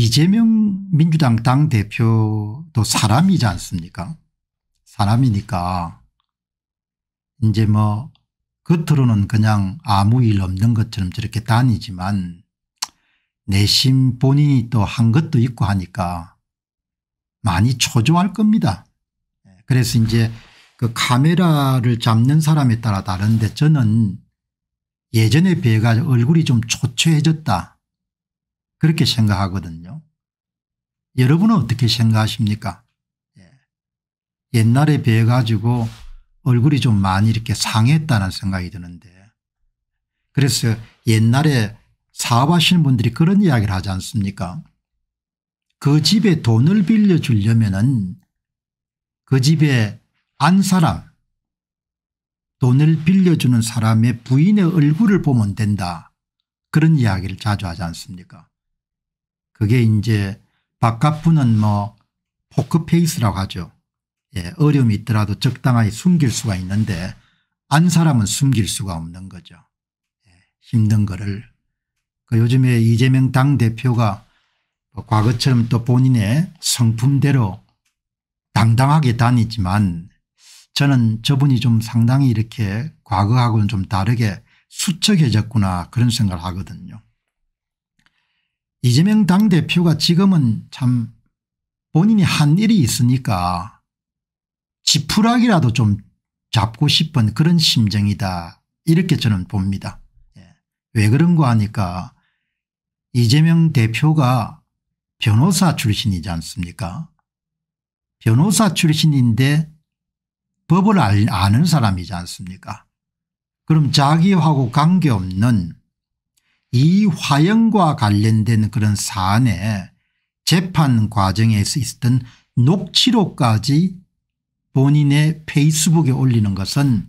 이재명 민주당 당대표도 사람이지 않습니까 사람이니까 이제 뭐 겉으로는 그 그냥 아무 일 없는 것처럼 저렇게 다니지만 내심 본인이 또 한 것도 있고 하니까 많이 초조할 겁니다. 예, 그래서 이제 그 카메라를 잡는 사람에 따라 다른데 저는 예전에 비해가 얼굴이 좀 초췌해졌다. 그렇게 생각하거든요. 여러분은 어떻게 생각하십니까? 예. 옛날에 비해 가지고 얼굴이 좀 많이 이렇게 상했다는 생각이 드는데 그래서 옛날에 사업하시는 분들이 그런 이야기를 하지 않습니까? 그 집에 돈을 빌려주려면은 그 집에 안 사람, 돈을 빌려주는 사람의 부인의 얼굴을 보면 된다. 그런 이야기를 자주 하지 않습니까? 그게 이제 바깥분은 뭐 포크페이스라고 하죠. 예, 어려움이 있더라도 적당하게 숨길 수가 있는데 안 사람은 숨길 수가 없는 거죠. 예, 힘든 거를. 그 요즘에 이재명 당대표가 뭐 과거처럼 또 본인의 성품대로 당당하게 다니지만 저는 저분이 좀 상당히 이렇게 과거하고는 좀 다르게 수척해졌구나 그런 생각을 하거든요. 이재명 당대표가 지금은 참 본인이 한 일이 있으니까 지푸라기라도 좀 잡고 싶은 그런 심정이다 이렇게 저는 봅니다. 예. 왜그런거 하니까 이재명 대표가 변호사 출신이지 않습니까 변호사 출신인데 법을 아는 사람이지 않습니까 그럼 자기하고 관계없는 이화영과 관련된 그런 사안에 재판 과정에서 있었던 녹취록까지 본인의 페이스북에 올리는 것은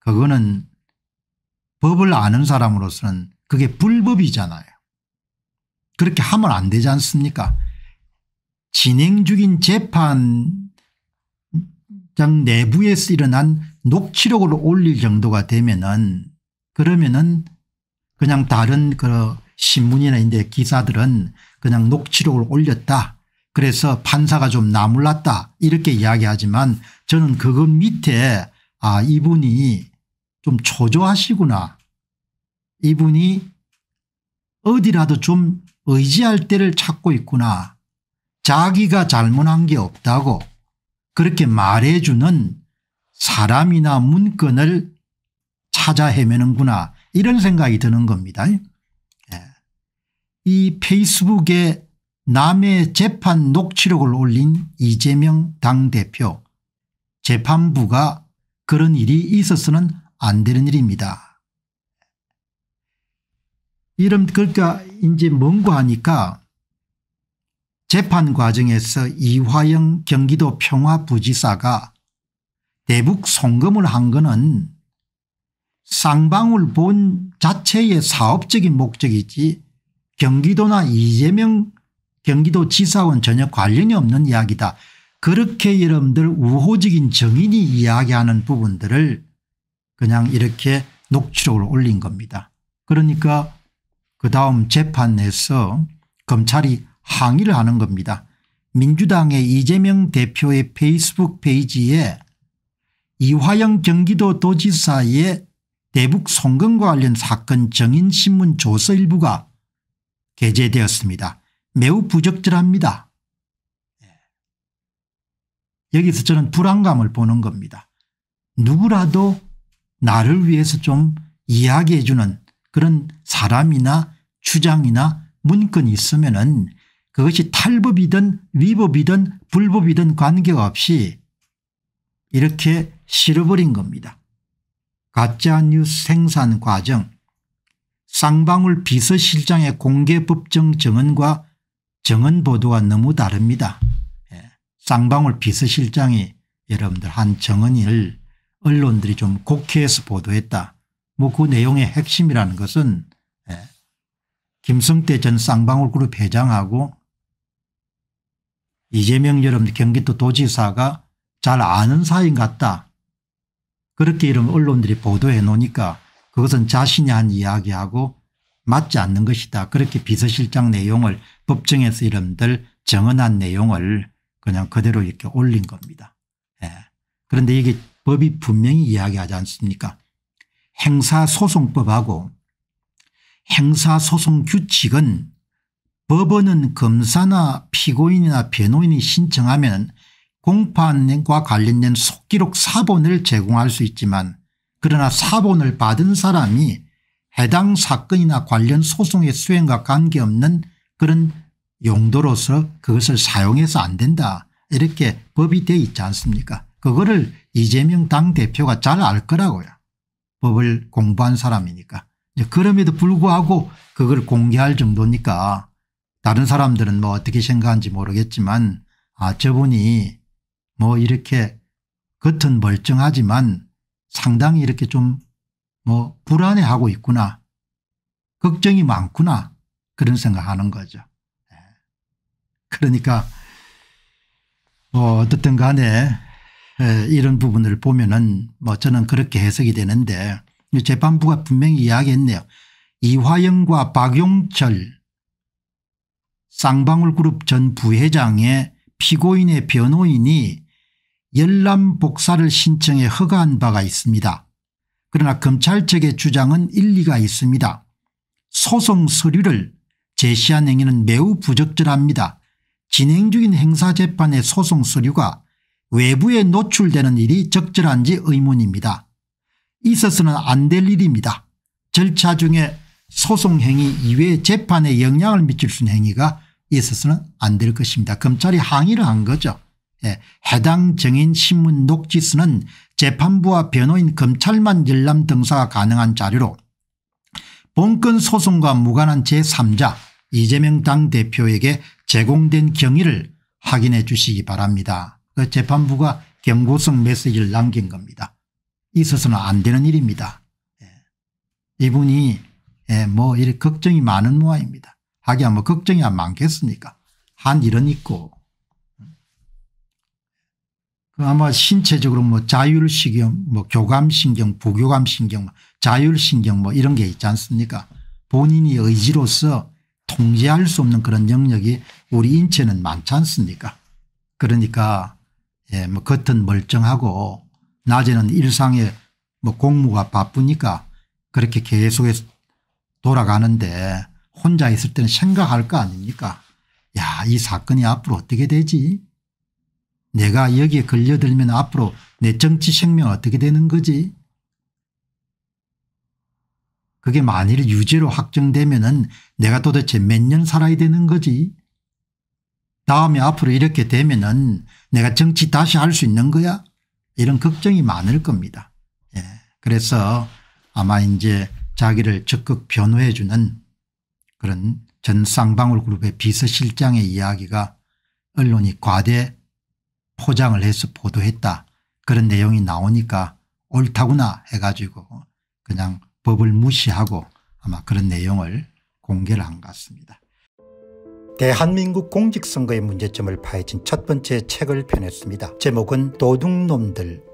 그거는 법을 아는 사람으로서는 그게 불법이잖아요. 그렇게 하면 안 되지 않습니까 진행 중인 재판장 내부에서 일어난 녹취록을 올릴 정도가 되면은 그러면은 그냥 다른 그 신문이나 인데 기사들은 그냥 녹취록을 올렸다. 그래서 판사가 좀 나몰랐다 이렇게 이야기하지만 저는 그것 밑에 아 이분이 좀 초조하시구나. 이분이 어디라도 좀 의지할 때를 찾고 있구나. 자기가 잘못한 게 없다고 그렇게 말해주는 사람이나 문건을 찾아 헤매는구나 이런 생각이 드는 겁니다. 예. 이 페이스북에 남의 재판 녹취록을 올린 이재명 당대표 재판부가 그런 일이 있어서는 안 되는 일입니다. 이런 그러니까 이제 뭔가 하니까 재판 과정에서 이화영 경기도 평화부지사가 대북 송금을 한 거는 쌍방울 본 자체의 사업적인 목적이지 경기도나 이재명 경기도 지사원 전혀 관련이 없는 이야기다. 그렇게 여러분들 우호적인 정인이 이야기하는 부분들을 그냥 이렇게 녹취록을 올린 겁니다. 그러니까 그 다음 재판에서 검찰이 항의를 하는 겁니다. 민주당의 이재명 대표의 페이스북 페이지에 이화영 경기도도지사의 대북 송금과 관련 사건 정인신문 조서 일부가 게재되었습니다. 매우 부적절합니다. 예. 여기서 저는 불안감을 보는 겁니다. 누구라도 나를 위해서 좀 이야기해 주는 그런 사람이나 주장이나 문건이 있으면 은 그것이 탈법이든 위법이든 불법이든 관계없이 이렇게 실어버린 겁니다. 가짜뉴스 생산 과정 쌍방울 비서실장의 공개 법정 정언과 정언 보도가 너무 다릅니다. 예, 쌍방울 비서실장이 여러분들 한 정언을 언론들이 좀국회에서 보도했다. 뭐 그 내용의 핵심이라는 것은 예, 김성태 전 쌍방울 그룹 회장하고 이재명 여러분 경기도 도지사가 잘 아는 사이인 같다. 그렇게 이런 언론들이 보도해 놓으니까 그것은 자신이 한 이야기하고 맞지 않는 것이다. 그렇게 비서실장 내용을 법정에서 이름들 정언한 내용을 그냥 그대로 이렇게 올린 겁니다. 예. 그런데 이게 법이 분명히 이야기하지 않습니까 행사소송법하고 행사소송 규칙은 법원은 검사나 피고인이나 변호인이 신청하면 공판과 관련된 속기록 사본을 제공할 수 있지만 그러나 사본을 받은 사람이 해당 사건이나 관련 소송의 수행과 관계없는 그런 용도로서 그것을 사용해서 안 된다 이렇게 법이 돼 있지 않습니까 그거를 이재명 당대표가 잘 알 거라고요 법을 공부한 사람이니까 그럼에도 불구하고 그걸 공개할 정도니까 다른 사람들은 뭐 어떻게 생각하는지 모르겠지만 아 저분이 뭐 이렇게 겉은 멀쩡하지만 상당히 이렇게 좀 뭐 불안해하고 있구나 걱정이 많구나 그런 생각하는 거죠. 예. 그러니까 뭐 어떻든 간에 예, 이런 부분을 보면은 뭐 저는 그렇게 해석이 되는데 재판부가 분명히 이야기했네요. 이화영과 박용철 쌍방울그룹 전 부회장의 피고인의 변호인이 열람 복사를 신청해 허가한 바가 있습니다. 그러나 검찰 측의 주장은 일리가 있습니다. 소송 서류를 제시한 행위는 매우 부적절합니다. 진행 중인 행사재판의 소송 서류가 외부에 노출되는 일이 적절한지 의문입니다. 있어서는 안 될 일입니다. 절차 중에 소송행위 이외에 재판에 영향을 미칠 수 있는 행위가 있어서는 안 될 것입니다. 검찰이 항의를 한 거죠. 예, 해당 증인 신문 녹지스는 재판부와 변호인 검찰만 열람 등사가 가능한 자료로 본건 소송과 무관한 제3자 이재명 당대표에게 제공된 경위를 확인해 주시기 바랍니다. 그 재판부가 경고성 메시지를 남긴 겁니다. 있어서는 안 되는 일입니다. 예. 이분이 예, 뭐 이렇게 걱정이 많은 모양입니다. 하기야 뭐 걱정이 안 많겠습니까 한 일은 있고 아마 신체적으로 뭐 자율신경 뭐 교감신경 부교감신경 자율신경 뭐 이런 게 있지 않습니까 본인이 의지로서 통제할 수 없는 그런 영역이 우리 인체는 많지 않습니까 그러니까 예, 뭐 겉은 멀쩡하고 낮에는 일상에 뭐 공무가 바쁘니까 그렇게 계속해서 돌아가는데 혼자 있을 때는 생각할 거 아닙니까 야이 사건이 앞으로 어떻게 되지 내가 여기에 걸려들면 앞으로 내 정치 생명 어떻게 되는 거지? 그게 만일 유죄로 확정되면 은 내가 도대체 몇 년 살아야 되는 거지? 다음에 앞으로 이렇게 되면 은 내가 정치 다시 할 수 있는 거야? 이런 걱정이 많을 겁니다. 예. 그래서 아마 이제 자기를 적극 변호해 주는 그런 전쌍방울 그룹의 비서실장의 이야기가 언론이 과대 포장을 해서 보도했다. 그런 내용이 나오니까 옳다구나 해가지고 그냥 법을 무시하고 아마 그런 내용을 공개를 한 것 같습니다. 대한민국 공직선거의 문제점을 파헤친 첫 번째 책을 펴냈습니다. 제목은 도둑놈들